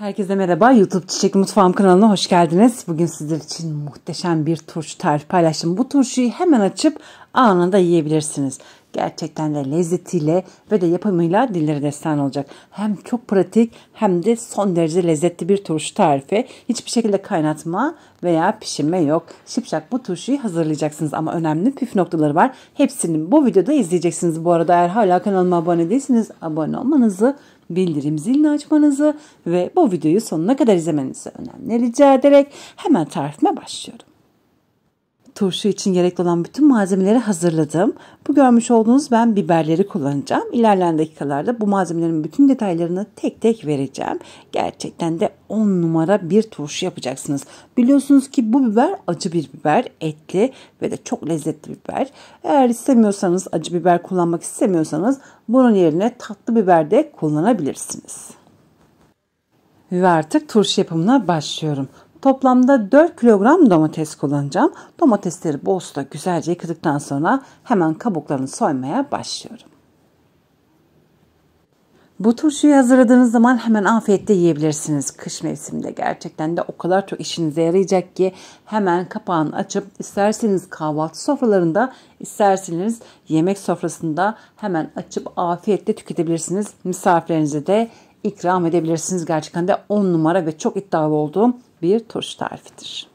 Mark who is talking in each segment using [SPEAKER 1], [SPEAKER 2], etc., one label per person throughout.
[SPEAKER 1] Herkese merhaba. YouTube Çiçek Mutfağım kanalına hoş geldiniz. Bugün sizler için muhteşem bir turşu tarifi paylaştım. Bu turşuyu hemen açıp anında yiyebilirsiniz gerçekten de lezzetiyle ve de yapımıyla dillere destan olacak. Hem çok pratik hem de son derece lezzetli bir turşu tarifi. Hiçbir şekilde kaynatma veya pişirme yok. Şipşak bu turşuyu hazırlayacaksınız ama önemli püf noktaları var. Hepsini bu videoda izleyeceksiniz. Bu arada eğer hala kanalıma abone değilseniz abone olmanızı bildirim zilini açmanızı ve bu videoyu sonuna kadar izlemenizi önemli rica ederek hemen tarifime başlıyorum turşu için gerekli olan bütün malzemeleri hazırladım. Bu görmüş olduğunuz ben biberleri kullanacağım. İlerleyen dakikalarda bu malzemelerin bütün detaylarını tek tek vereceğim. Gerçekten de 10 numara bir turşu yapacaksınız. Biliyorsunuz ki bu biber acı bir biber, etli ve de çok lezzetli biber. Eğer istemiyorsanız, acı biber kullanmak istemiyorsanız bunun yerine tatlı biber de kullanabilirsiniz. Ve artık turşu yapımına başlıyorum. Toplamda 4 kilogram domates kullanacağım. Domatesleri bol suda güzelce yıkadıktan sonra hemen kabuklarını soymaya başlıyorum. Bu turşuyu hazırladığınız zaman hemen afiyetle yiyebilirsiniz. Kış mevsiminde gerçekten de o kadar çok işinize yarayacak ki hemen kapağını açıp isterseniz kahvaltı sofralarında isterseniz yemek sofrasında hemen açıp afiyetle tüketebilirsiniz. Misafirlerinize de ikram edebilirsiniz. Gerçekten de 10 numara ve çok iddialı olduğum bir turşu tarifidir.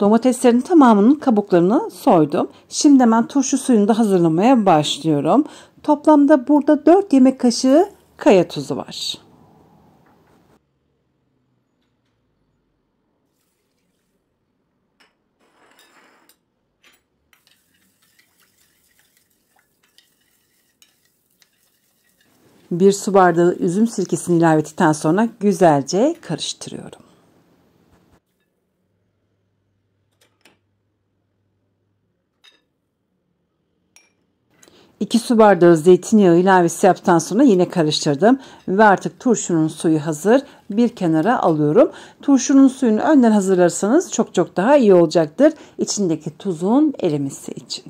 [SPEAKER 1] Domateslerin tamamının kabuklarını soydum. Şimdi hemen turşu suyunu da hazırlamaya başlıyorum. Toplamda burada 4 yemek kaşığı kaya tuzu var. Bir su bardağı üzüm sirkesini ilave ettikten sonra güzelce karıştırıyorum. 2 su bardağı zeytinyağı ilavesi yaptıktan sonra yine karıştırdım. Ve artık turşunun suyu hazır. Bir kenara alıyorum. Turşunun suyunu önden hazırlarsanız çok çok daha iyi olacaktır. İçindeki tuzun erimesi için.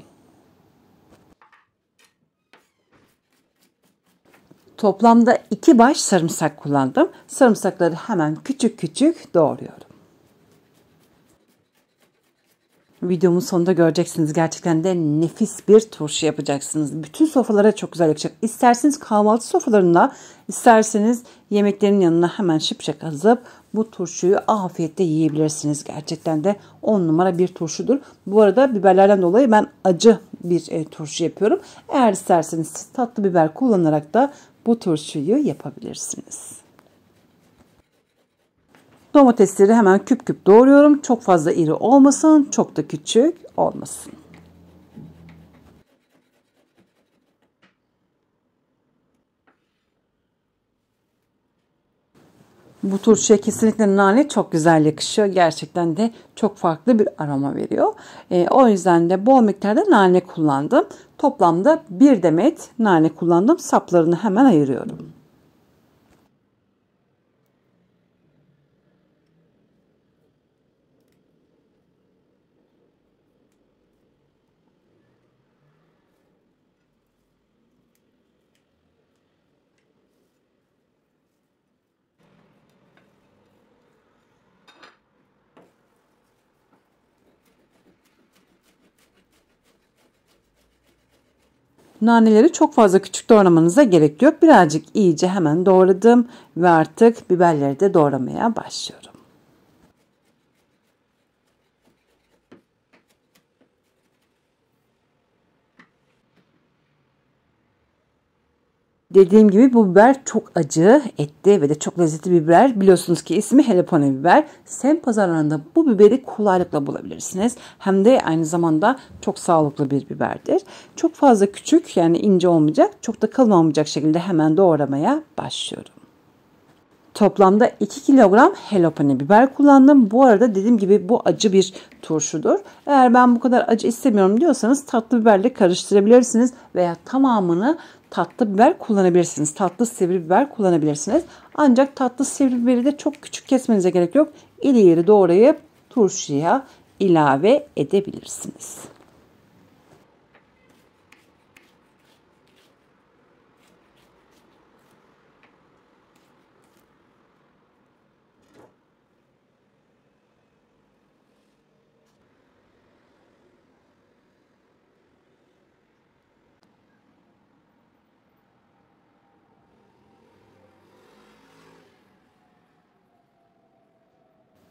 [SPEAKER 1] Toplamda 2 baş sarımsak kullandım. Sarımsakları hemen küçük küçük doğruyorum. videomun sonunda göreceksiniz. Gerçekten de nefis bir turşu yapacaksınız. Bütün sofralara çok güzel yakacak. İsterseniz kahvaltı sofralarına, isterseniz yemeklerin yanına hemen şıpşak azıp bu turşuyu afiyetle yiyebilirsiniz. Gerçekten de 10 numara bir turşudur. Bu arada biberlerden dolayı ben acı bir e, turşu yapıyorum. Eğer isterseniz tatlı biber kullanarak da bu turşuyu yapabilirsiniz. Domatesleri hemen küp küp doğruyorum. Çok fazla iri olmasın, çok da küçük olmasın. Bu turşuya kesinlikle nane çok güzel yakışıyor. Gerçekten de çok farklı bir aroma veriyor. E, o yüzden de bol miktarda nane kullandım. Toplamda bir demet nane kullandım. Saplarını hemen ayırıyorum. Naneleri çok fazla küçük doğramanıza gerek yok. Birazcık iyice hemen doğradım ve artık biberleri de doğramaya başlıyorum. Dediğim gibi bu biber çok acı, etli ve de çok lezzetli bir biber. Biliyorsunuz ki ismi helepone biber. Sen pazarlarında bu biberi kolaylıkla bulabilirsiniz. Hem de aynı zamanda çok sağlıklı bir biberdir. Çok fazla küçük yani ince olmayacak, çok da kalın olmayacak şekilde hemen doğramaya başlıyorum. Toplamda 2 kilogram helopane biber kullandım. Bu arada dediğim gibi bu acı bir turşudur. Eğer ben bu kadar acı istemiyorum diyorsanız tatlı biberle karıştırabilirsiniz veya tamamını tatlı biber kullanabilirsiniz. Tatlı sivri biber kullanabilirsiniz. Ancak tatlı sivri biberi de çok küçük kesmenize gerek yok. İri yeri doğrayıp turşuya ilave edebilirsiniz.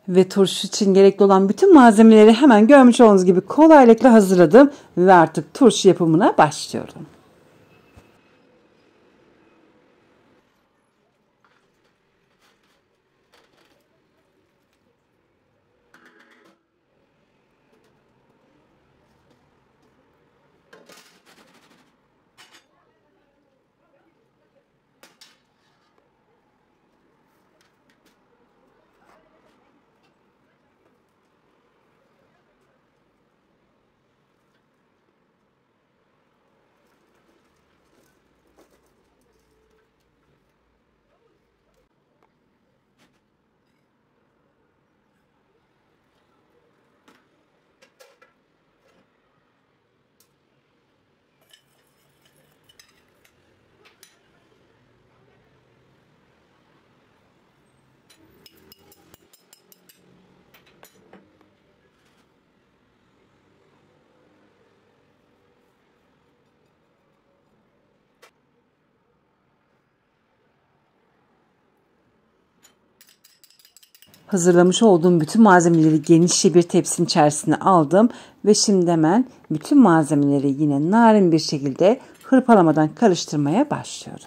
[SPEAKER 1] ve turşu için gerekli olan bütün malzemeleri hemen görmüş olduğunuz gibi kolaylıkla hazırladım ve artık turşu yapımına başlıyorum. Hazırlamış olduğum bütün malzemeleri genişçe bir tepsinin içerisine aldım ve şimdi hemen bütün malzemeleri yine narin bir şekilde hırpalamadan karıştırmaya başlıyorum.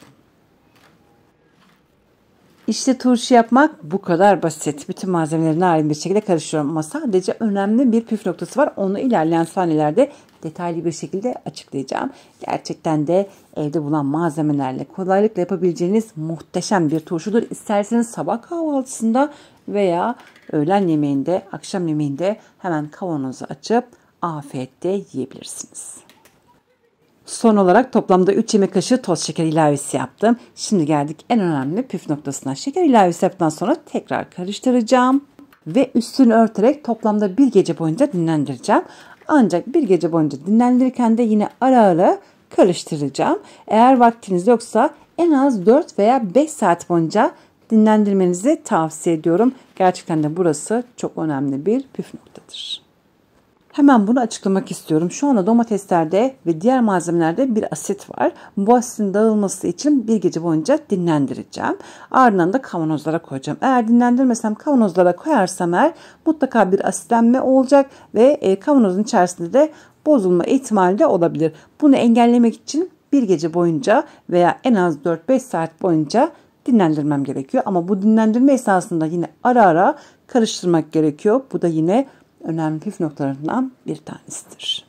[SPEAKER 1] İşte turşu yapmak bu kadar basit. Bütün malzemeleri narin bir şekilde karıştırıyorum ama sadece önemli bir püf noktası var. Onu ilerleyen saniyelerde detaylı bir şekilde açıklayacağım. Gerçekten de evde bulan malzemelerle kolaylıkla yapabileceğiniz muhteşem bir turşudur. İsterseniz sabah kahvaltısında, veya öğlen yemeğinde, akşam yemeğinde hemen kavanozu açıp afiyette yiyebilirsiniz. Son olarak toplamda 3 yemek kaşığı toz şeker ilavesi yaptım. Şimdi geldik en önemli püf noktasına. Şeker ilavesi yaptıktan sonra tekrar karıştıracağım ve üstünü örterek toplamda bir gece boyunca dinlendireceğim. Ancak bir gece boyunca dinlendirirken de yine ara ara karıştıracağım. Eğer vaktiniz yoksa en az 4 veya 5 saat boyunca dinlendirmenizi tavsiye ediyorum. Gerçekten de burası çok önemli bir püf noktadır. Hemen bunu açıklamak istiyorum. Şu anda domateslerde ve diğer malzemelerde bir asit var. Bu asitin dağılması için bir gece boyunca dinlendireceğim. Ardından da kavanozlara koyacağım. Eğer dinlendirmesem kavanozlara koyarsam eğer mutlaka bir asitlenme olacak ve e, kavanozun içerisinde de bozulma ihtimali de olabilir. Bunu engellemek için bir gece boyunca veya en az 4-5 saat boyunca dinlendirmem gerekiyor. Ama bu dinlendirme esnasında yine ara ara karıştırmak gerekiyor. Bu da yine önemli püf noktalarından bir tanesidir.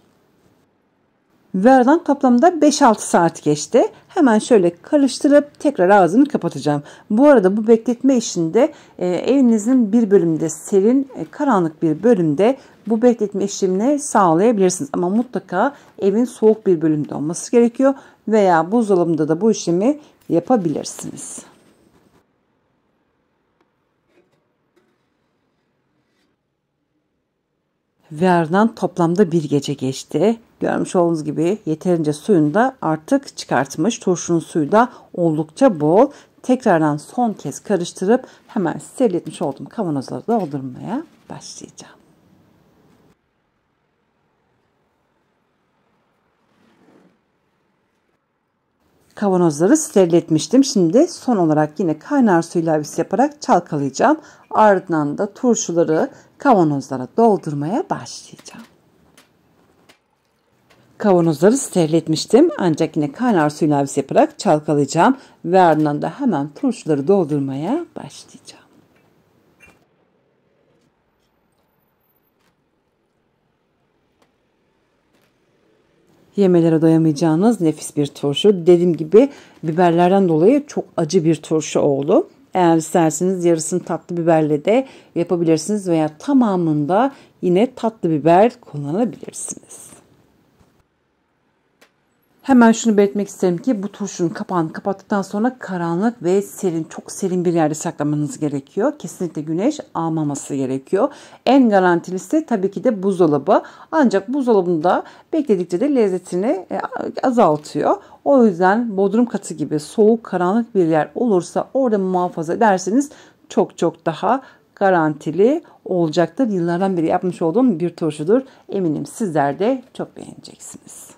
[SPEAKER 1] Ve aradan toplamda 5-6 saat geçti. Hemen şöyle karıştırıp tekrar ağzını kapatacağım. Bu arada bu bekletme işinde e, evinizin bir bölümde serin, e, karanlık bir bölümde bu bekletme işlemini sağlayabilirsiniz. Ama mutlaka evin soğuk bir bölümde olması gerekiyor veya buzdolabında da bu işlemi yapabilirsiniz. ve ardından toplamda bir gece geçti. Görmüş olduğunuz gibi yeterince suyunu da artık çıkartmış. Turşunun suyu da oldukça bol. Tekrardan son kez karıştırıp hemen serinletmiş olduğum kavanozları doldurmaya başlayacağım. Kavanozları sterilletmiştim. Şimdi son olarak yine kaynar suyla avis yaparak çalkalayacağım. Ardından da turşuları kavanozlara doldurmaya başlayacağım. Kavanozları sterilletmiştim. ancak yine kaynar suyla avis yaparak çalkalayacağım ve ardından da hemen turşuları doldurmaya başlayacağım. yemelere doyamayacağınız nefis bir turşu. Dediğim gibi biberlerden dolayı çok acı bir turşu oldu. Eğer isterseniz yarısını tatlı biberle de yapabilirsiniz veya tamamında yine tatlı biber kullanabilirsiniz. Hemen şunu belirtmek isterim ki bu turşunun kapağını kapattıktan sonra karanlık ve serin, çok serin bir yerde saklamanız gerekiyor. Kesinlikle güneş almaması gerekiyor. En garantilisi tabii ki de buzdolabı. Ancak buzdolabında bekledikçe de lezzetini e, azaltıyor. O yüzden bodrum katı gibi soğuk, karanlık bir yer olursa orada muhafaza ederseniz çok çok daha garantili olacaktır. Yıllardan beri yapmış olduğum bir turşudur. Eminim sizler de çok beğeneceksiniz.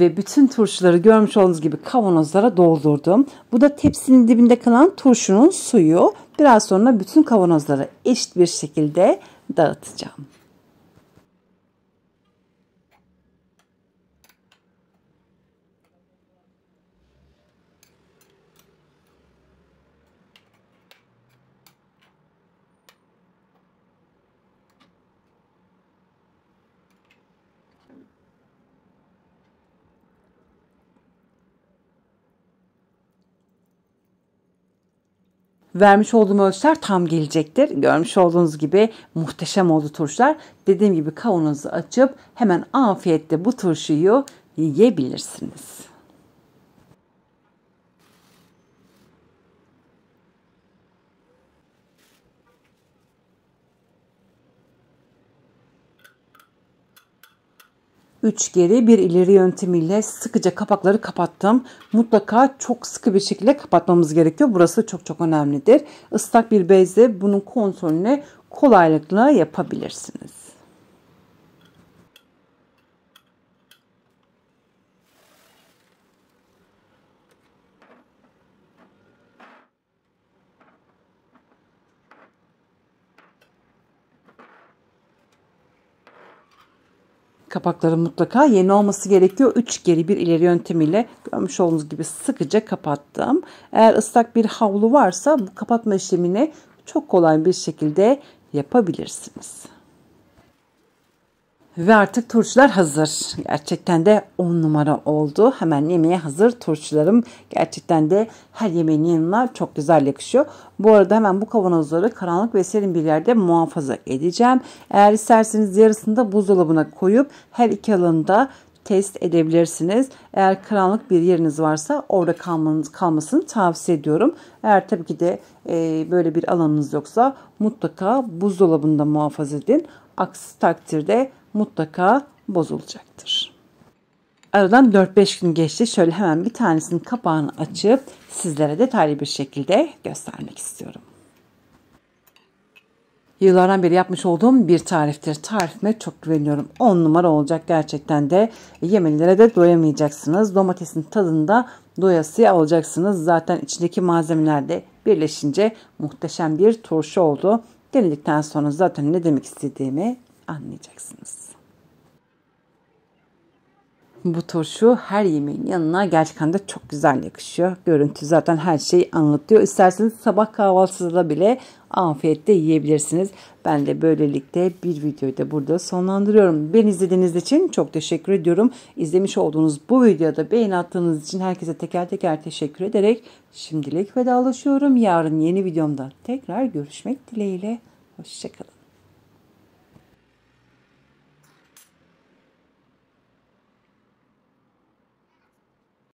[SPEAKER 1] ve bütün turşuları görmüş olduğunuz gibi kavanozlara doldurdum. Bu da tepsinin dibinde kalan turşunun suyu. Biraz sonra bütün kavanozlara eşit bir şekilde dağıtacağım. vermiş olduğum ölçüler tam gelecektir. Görmüş olduğunuz gibi muhteşem oldu turşular. Dediğim gibi kavanozı açıp hemen afiyette bu turşuyu yiyebilirsiniz. 3 geri 1 ileri yöntemiyle sıkıca kapakları kapattım. Mutlaka çok sıkı bir şekilde kapatmamız gerekiyor. Burası çok çok önemlidir. Islak bir bezle bunun kontrolünü kolaylıkla yapabilirsiniz. Kapakların mutlaka yeni olması gerekiyor. 3 geri bir ileri yöntemiyle görmüş olduğunuz gibi sıkıca kapattım. Eğer ıslak bir havlu varsa bu kapatma işlemini çok kolay bir şekilde yapabilirsiniz. Ve artık turşular hazır. Gerçekten de on numara oldu. Hemen yemeğe hazır turşularım. Gerçekten de her yemeğin yanına çok güzel yakışıyor. Bu arada hemen bu kavanozları karanlık ve serin bir yerde muhafaza edeceğim. Eğer isterseniz yarısını da buzdolabına koyup her iki alanında test edebilirsiniz. Eğer karanlık bir yeriniz varsa orada kalmanız, kalmasını tavsiye ediyorum. Eğer tabii ki de e, böyle bir alanınız yoksa mutlaka buzdolabında muhafaza edin. Aksi takdirde mutlaka bozulacaktır. Aradan 4-5 gün geçti. Şöyle hemen bir tanesinin kapağını açıp sizlere detaylı bir şekilde göstermek istiyorum. Yıllardan beri yapmış olduğum bir tariftir. Tarifime çok güveniyorum. 10 numara olacak gerçekten de. Yemeklere de doyamayacaksınız. Domatesin tadında doyasıya alacaksınız. Zaten içindeki malzemeler de birleşince muhteşem bir turşu oldu. Denedikten sonra zaten ne demek istediğimi anlayacaksınız. Bu turşu her yemeğin yanına gerçekten de çok güzel yakışıyor. Görüntü zaten her şeyi anlatıyor. İsterseniz sabah kahvaltısında bile afiyetle yiyebilirsiniz. Ben de böylelikle bir videoyu da burada sonlandırıyorum. Beni izlediğiniz için çok teşekkür ediyorum. İzlemiş olduğunuz bu videoda beğeni attığınız için herkese teker teker teşekkür ederek şimdilik vedalaşıyorum. Yarın yeni videomda tekrar görüşmek dileğiyle. Hoşçakalın.